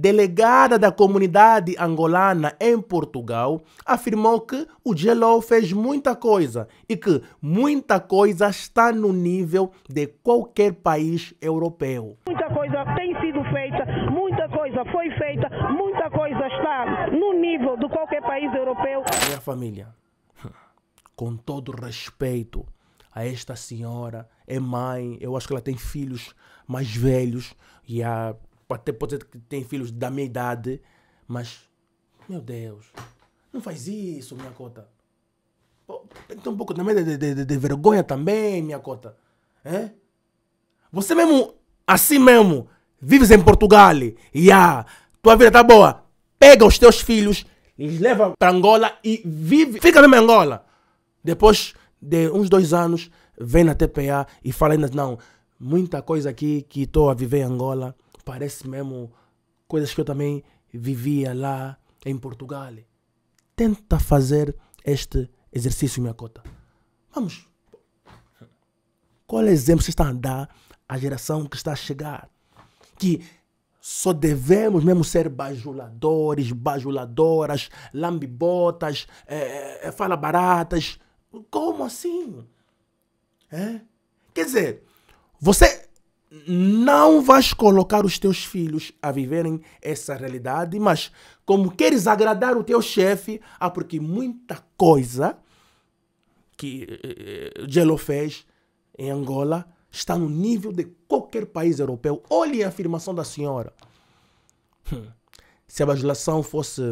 delegada da comunidade angolana em Portugal, afirmou que o GLO fez muita coisa e que muita coisa está no nível de qualquer país europeu. Muita coisa tem sido feita, muita coisa foi feita, muita coisa está no nível de qualquer país europeu. Minha família, com todo respeito a esta senhora, é mãe, eu acho que ela tem filhos mais velhos e há até pode ser que tem filhos da minha idade, mas, meu Deus, não faz isso, minha cota. Tem que ter um pouco também de, de, de, de vergonha também, minha cota. É? Você mesmo, assim mesmo, vives em Portugal, e a ah, tua vida tá boa, pega os teus filhos, os leva para Angola e vive, fica mesmo em Angola. Depois de uns dois anos, vem na TPA e fala ainda, não, muita coisa aqui que estou a viver em Angola Parece mesmo coisas que eu também vivia lá em Portugal. Tenta fazer este exercício, minha cota. Vamos. Qual é exemplo vocês estão a dar à geração que está a chegar? Que só devemos mesmo ser bajuladores, bajuladoras, lambibotas, é, é, fala baratas. Como assim? É? Quer dizer, você não vais colocar os teus filhos a viverem essa realidade, mas como queres agradar o teu chefe, há porque muita coisa que eh, eh fez em Angola está no nível de qualquer país europeu. Olhe a afirmação da senhora. Hum. Se a bajulação fosse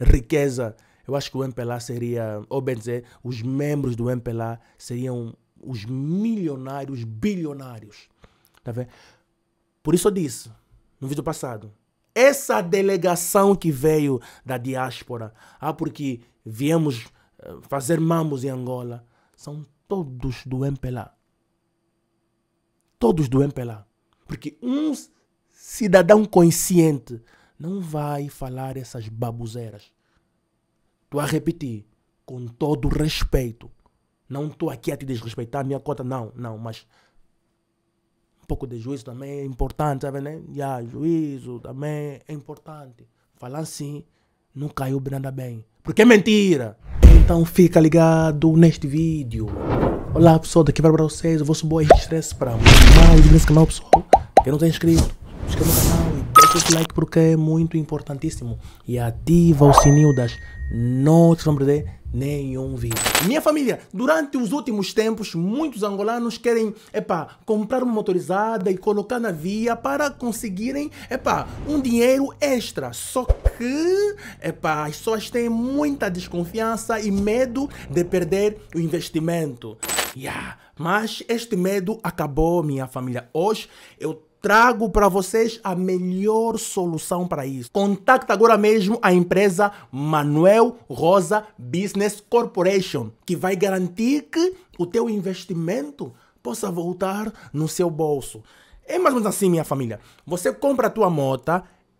riqueza, eu acho que o MPLA seria, ou bem dizer, os membros do MPLA seriam os milionários, os bilionários. Tá vendo? Por isso eu disse no vídeo passado, essa delegação que veio da diáspora, ah, porque viemos eh, fazer mamos em Angola, são todos do MPLA. Todos do MPLA. Porque um cidadão consciente não vai falar essas babuzeiras. Estou a repetir, com todo respeito. Não estou aqui a te desrespeitar, minha cota, não, não, mas um pouco de juízo também é importante, sabe, né? Já, juízo também é importante. Falar assim não caiu nada bem, porque é mentira. Então fica ligado neste vídeo. Olá pessoal, daqui para vocês, vou subir boy Stress para mais nesse canal pessoal. Quem não está inscrito, inscreva no canal e deixa o like porque é muito importantíssimo. E ativa o sininho das não te perder nenhum vídeo. Minha família, durante os últimos tempos, muitos angolanos querem, epá, comprar uma motorizada e colocar na via para conseguirem, epá, um dinheiro extra. Só que, epá, as pessoas têm muita desconfiança e medo de perder o investimento. Yeah. Mas este medo acabou, minha família. Hoje eu trago para vocês a melhor solução para isso. Contacta agora mesmo a empresa Manuel Rosa Business Corporation, que vai garantir que o teu investimento possa voltar no seu bolso. É mais ou menos assim, minha família. Você compra a tua moto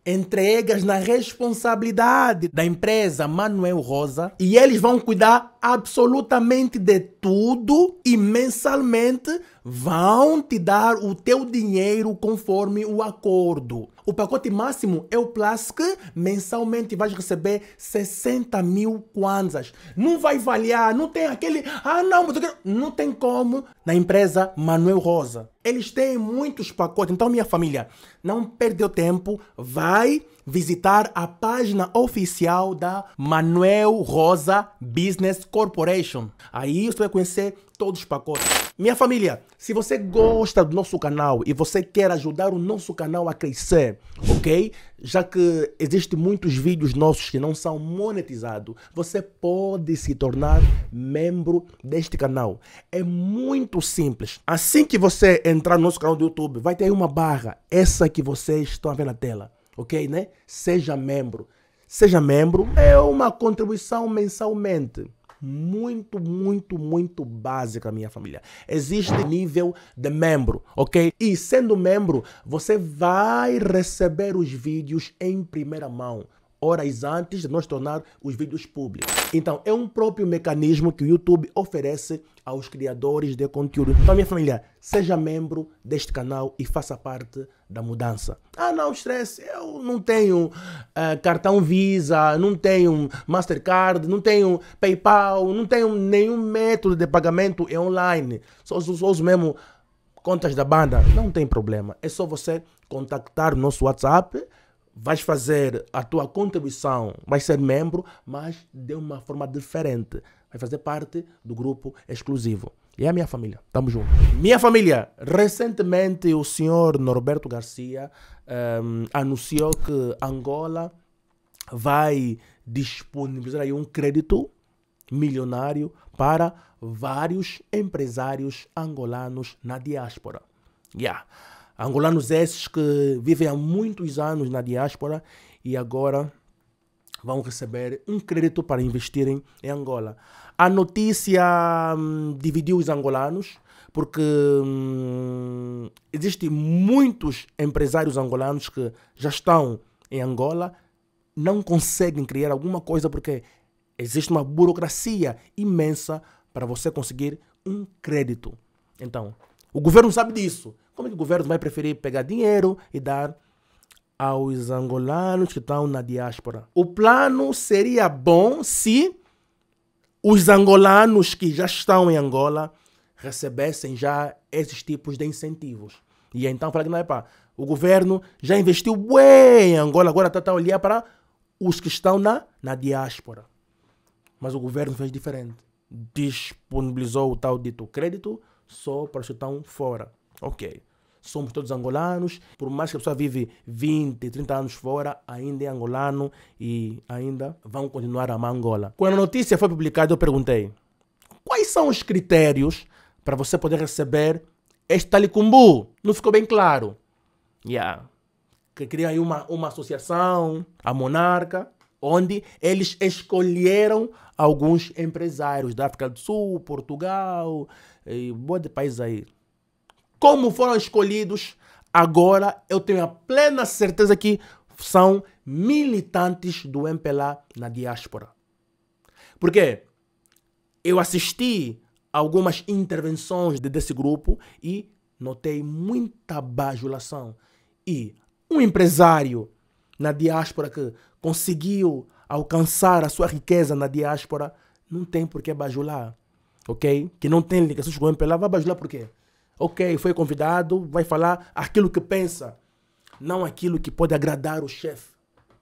entregas na responsabilidade da empresa Manuel Rosa e eles vão cuidar absolutamente de tudo e mensalmente vão te dar o teu dinheiro conforme o acordo. O pacote máximo é o Plus, que mensalmente vais receber 60 mil kwanzas. Não vai valer, não tem aquele. Ah, não, não tem como. Na empresa Manuel Rosa. Eles têm muitos pacotes. Então, minha família, não perdeu tempo. Vai visitar a página oficial da Manuel Rosa Business Corporation. Aí você vai conhecer todos os pacotes. Minha família, se você gosta do nosso canal e você quer ajudar o nosso canal a crescer, ok? Já que existem muitos vídeos nossos que não são monetizados, você pode se tornar membro deste canal. É muito simples. Assim que você entrar no nosso canal do YouTube, vai ter uma barra, essa que vocês estão vendo na tela ok, né? Seja membro. Seja membro é uma contribuição mensalmente muito, muito, muito básica, minha família. Existe nível de membro, ok? E sendo membro, você vai receber os vídeos em primeira mão horas antes de nós tornar os vídeos públicos. Então, é um próprio mecanismo que o YouTube oferece aos criadores de conteúdo. Então, minha família, seja membro deste canal e faça parte da mudança. Ah, não, estresse, eu não tenho uh, cartão Visa, não tenho Mastercard, não tenho PayPal, não tenho nenhum método de pagamento é online. Só uso mesmo contas da banda. Não tem problema, é só você contactar o nosso WhatsApp vais fazer a tua contribuição, vais ser membro, mas de uma forma diferente. Vai fazer parte do grupo exclusivo. E é a minha família. estamos juntos. Minha família, recentemente o senhor Norberto Garcia um, ehm, anunciou que Angola vai disponibilizar aí um crédito milionário para vários empresários angolanos na diáspora. Yeah. Angolanos esses que vivem há muitos anos na diáspora e agora vão receber um crédito para investirem em Angola. A notícia hum, dividiu os angolanos, porque hum, existem muitos empresários angolanos que já estão em Angola, não conseguem criar alguma coisa porque existe uma burocracia imensa para você conseguir um crédito. Então, o governo sabe disso. Como é que o governo vai preferir pegar dinheiro e dar aos angolanos que estão na diáspora? O plano seria bom se os angolanos que já estão em Angola recebessem já esses tipos de incentivos. E então fala que não é pá. O governo já investiu bem em Angola, agora está a tá, olhar para os que estão na, na diáspora. Mas o governo fez diferente. Disponibilizou o tal dito crédito só para os que estão fora. Ok. Somos todos angolanos, por mais que a pessoa vive 20, 30 anos fora, ainda é angolano e ainda vão continuar a amar Angola. Quando a notícia foi publicada, eu perguntei: quais são os critérios para você poder receber este talicumbu? Não ficou bem claro. Yeah. Que cria aí uma, uma associação, a Monarca, onde eles escolheram alguns empresários da África do Sul, Portugal, e um monte de países aí como foram escolhidos, agora eu tenho a plena certeza que são militantes do MPLA na diáspora. Porque eu assisti algumas intervenções desse grupo e notei muita bajulação. E um empresário na diáspora que conseguiu alcançar a sua riqueza na diáspora não tem por que bajular, ok? Que não tem ligações com o MPLA, vai bajular por quê? Ok, foi convidado, vai falar aquilo que pensa, não aquilo que pode agradar o chefe.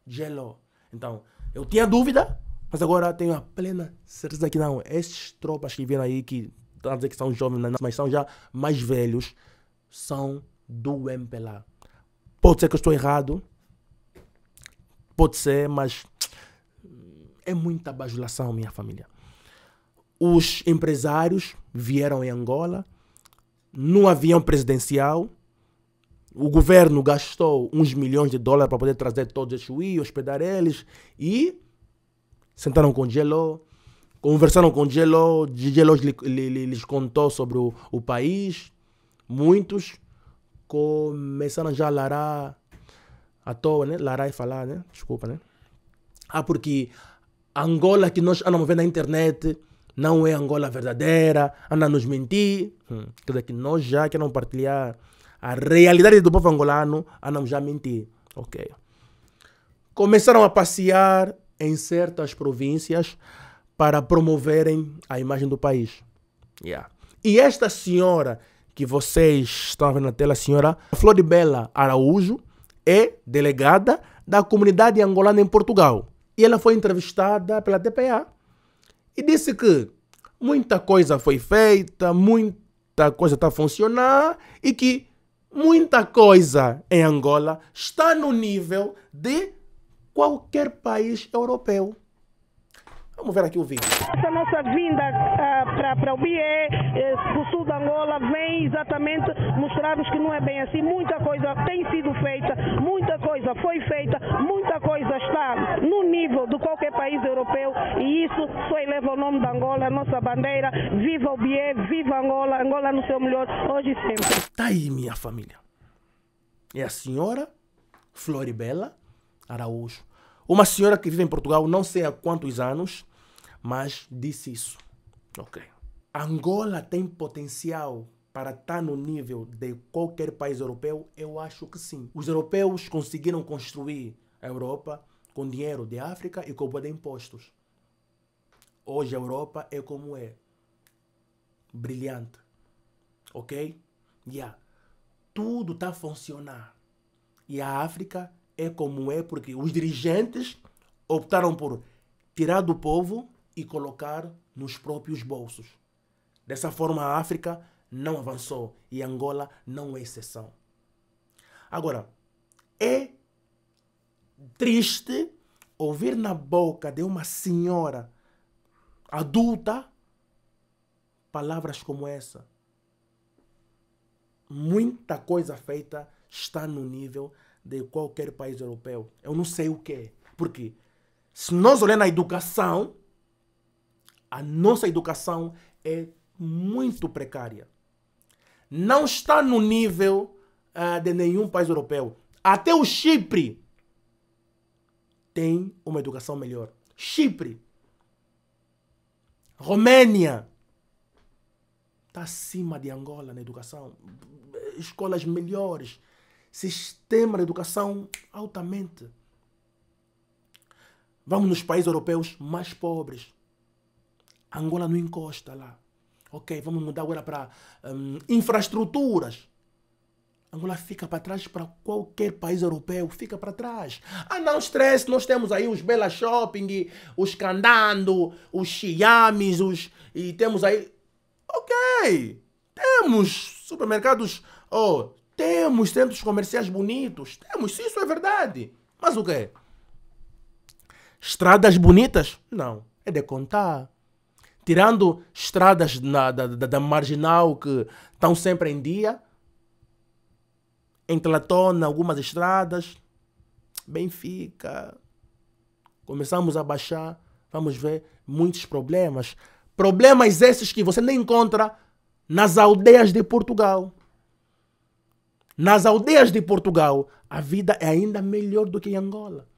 Gelo. Então, eu tinha dúvida, mas agora tenho a plena certeza que não. Esses tropas que vêm aí, que estão a dizer que são jovens, mas são já mais velhos, são do MPLA. Pode ser que eu estou errado, pode ser, mas é muita bajulação, minha família. Os empresários vieram em Angola, num avião presidencial. O governo gastou uns milhões de dólares para poder trazer todos esses UI, hospedar eles. E sentaram com Gelo, conversaram com Gelo. Gelo lhes contou sobre o, o país. Muitos começaram já a larar à toa, né? Larar e falar, né? Desculpa, né? Ah, porque Angola que nós andamos vendo na internet não é Angola verdadeira, anda a nos mentir. Hum. Quer dizer que nós já queremos partilhar a realidade do povo angolano, andamos já a mentir. Ok. Começaram a passear em certas províncias para promoverem a imagem do país. Yeah. E esta senhora que vocês estão vendo na tela, a senhora Floribela Araújo, é delegada da comunidade angolana em Portugal. E ela foi entrevistada pela TPA e disse que muita coisa foi feita, muita coisa está a funcionar e que muita coisa em Angola está no nível de qualquer país europeu. Vamos ver aqui o vídeo. Essa nossa vinda uh, ah, para o BIE, eh, para o sul da Angola, vem exatamente mostrar-nos que não é bem assim. Muita coisa tem sido feita, muita coisa foi feita, muita coisa está no nível de qualquer país europeu e isso só eleva o nome da Angola, a nossa bandeira. Viva o BIE, viva Angola, Angola no seu melhor, hoje e sempre. Está aí, minha família. É a senhora Floribela Araújo uma senhora que vive em Portugal, não sei há quantos anos, mas disse isso. Ok. Angola tem potencial para estar no nível de qualquer país europeu? Eu acho que sim. Os europeus conseguiram construir a Europa com dinheiro de África e com o de impostos. Hoje a Europa é como é. Brilhante. Ok? Yeah. Tudo está a funcionar. E a África é como é, porque os dirigentes optaram por tirar do povo e colocar nos próprios bolsos. Dessa forma, a África não avançou e Angola não é exceção. Agora, é triste ouvir na boca de uma senhora adulta palavras como essa. Muita coisa feita está no nível de qualquer país europeu. Eu não sei o que é. Porque se nós olharmos na educação, a nossa educação é muito precária. Não está no nível uh, de nenhum país europeu. Até o Chipre tem uma educação melhor. Chipre, Romênia, está acima de Angola na educação. Escolas melhores, sistema de educação altamente. Vamos nos países europeus mais pobres. A Angola não encosta lá. Ok, vamos mudar agora para um, infraestruturas. Angola fica para trás para qualquer país europeu, fica para trás. Ah, não estresse, nós temos aí os Bela Shopping, os Candando, os Chiames, os e temos aí. Ok, temos supermercados, oh, temos centros comerciais bonitos. Temos, isso é verdade. Mas o quê? Estradas bonitas? Não. É de contar. Tirando estradas na, da, da, da marginal que estão sempre em dia. Em Tlatona, algumas estradas. Benfica. Começamos a baixar. Vamos ver muitos problemas. Problemas esses que você nem encontra nas aldeias de Portugal. Nas aldeias de Portugal, a vida é ainda melhor do que em Angola.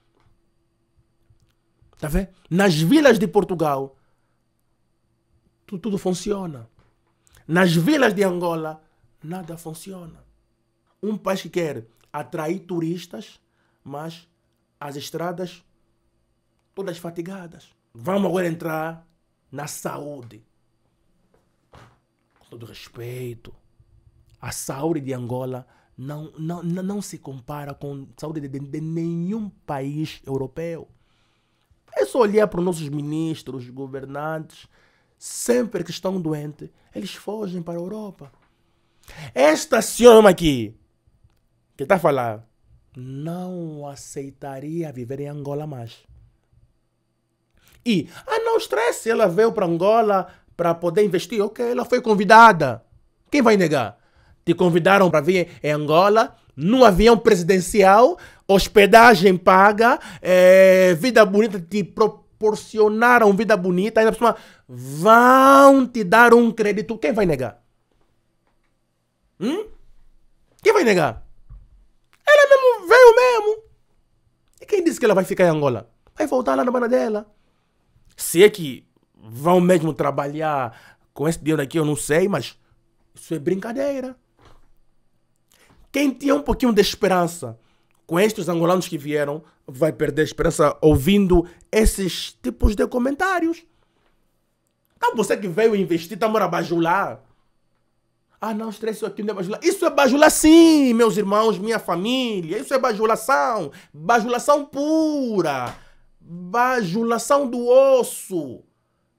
Tá vendo? Nas vilas de Portugal, tudo, tudo funciona. Nas vilas de Angola, nada funciona. Um país que quer atrair turistas, mas as estradas todas fatigadas. Vamos agora entrar na saúde. Com todo respeito, a saúde de Angola não, não, não se compara com saúde de, de, de nenhum país europeu. É só olhar para os nossos ministros, governantes, sempre que estão doentes, eles fogem para a Europa. Esta senhora aqui, que está a falar, não aceitaria viver em Angola mais. E, ah, não estresse, ela veio para Angola para poder investir. Ok, ela foi convidada. Quem vai negar? te convidaram para vir em Angola, num avião presidencial, hospedagem paga, é, vida bonita, te proporcionaram vida bonita, ainda por cima, vão te dar um crédito. Quem vai negar? Hum? Quem vai negar? Ela mesmo veio mesmo. E quem disse que ela vai ficar em Angola? Vai voltar lá na banda dela. Se é que vão mesmo trabalhar com esse dinheiro aqui, eu não sei, mas isso é brincadeira. Quem tinha um pouquinho de esperança com estes angolanos que vieram, vai perder a esperança ouvindo esses tipos de comentários. Então você que veio investir, tá morando a bajular. Ah, não, estresse aqui não é bajular. Isso é bajular sim, meus irmãos, minha família. Isso é bajulação. Bajulação pura. Bajulação do osso.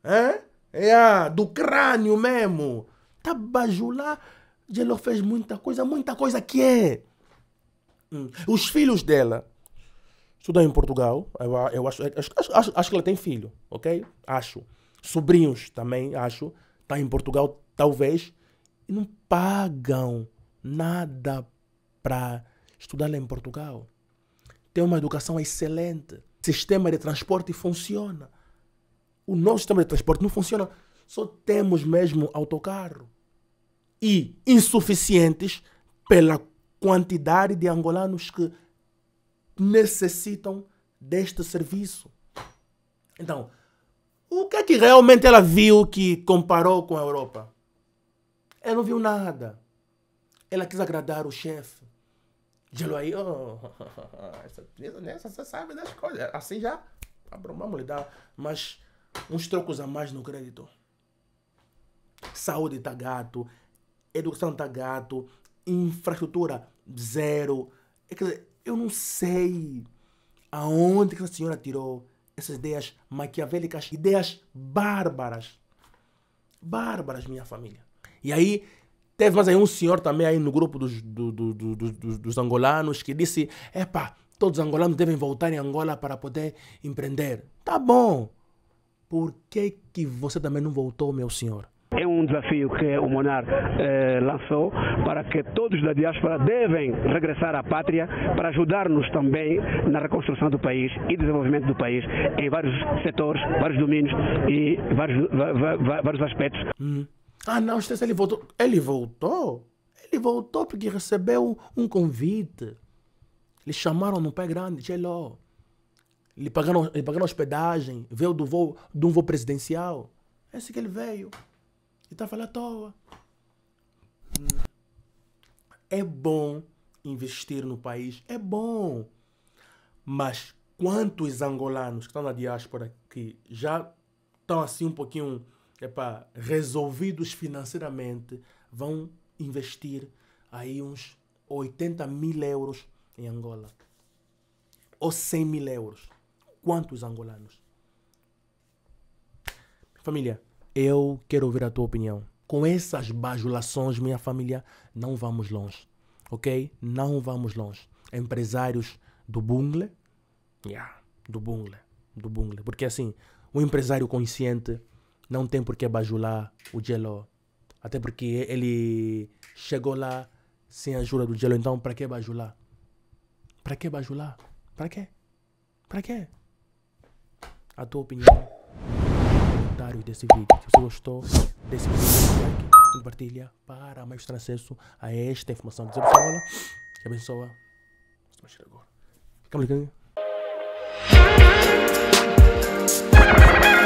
É? É, do crânio mesmo. Tá bajular Jello fez muita coisa, muita coisa que é. Hum. Os filhos dela estudam em Portugal. Eu, eu acho, acho, acho, acho, que ela tem filho, ok? Acho. Sobrinhos também, acho. Está em Portugal, talvez. E não pagam nada para estudar lá em Portugal. Tem uma educação excelente. Sistema de transporte funciona. O nosso sistema de transporte não funciona. Só temos mesmo autocarro e insuficientes pela quantidade de angolanos que necessitam deste serviço. Então, o que é que realmente ela viu que comparou com a Europa? Ela não viu nada. Ela quis agradar o chefe. Gelo aí, oh, né? essa, você sabe das coisas. Assim já, vamos lhe dar mas uns trocos a mais no crédito. Saúde tá gato, educação tá gato, infraestrutura zero. É, quer dizer, eu não sei aonde que essa senhora tirou essas ideias maquiavélicas, ideias bárbaras. Bárbaras, minha família. E aí, teve mais aí um senhor também aí no grupo dos, do, do, do, dos, dos angolanos que disse: Epa, todos os angolanos devem voltar em Angola para poder empreender. Tá bom. Por que, que você também não voltou, meu senhor? um desafio que o Monar eh, lançou para que todos da diáspora devem regressar à pátria para ajudar-nos também na reconstrução do país e desenvolvimento do país em vários setores, vários domínios e vários, vários aspectos. Hum. Ah, não, ele voltou. Ele voltou? Ele voltou porque recebeu um convite. Lhe chamaram no pé grande, gelou. Lhe pagaram, lhe pagaram hospedagem, veio do voo, de um voo presidencial. É assim que ele veio e tá falando à toa. É bom investir no país, é bom. Mas quantos angolanos que estão na diáspora que já estão assim um pouquinho epa, resolvidos financeiramente vão investir aí uns 80 mil euros em Angola? Ou 100 mil euros? Quantos angolanos? Família, eu quero ouvir a tua opinião. Com essas bajulações, minha família, não vamos longe. Ok? Não vamos longe. Empresários do bungle. Yeah, do bungle. Do bungle. Porque assim, o um empresário consciente não tem por que bajular o gelo. Até porque ele chegou lá sem a ajuda do gelo. Então, para que bajular? Para que bajular? Para quê? Para quê? A tua opinião comentários desse vídeo. Se você gostou desse vídeo, like, compartilha para mais ter acesso a esta informação. Dizer pessoa, que abençoa. Ficamos ligados.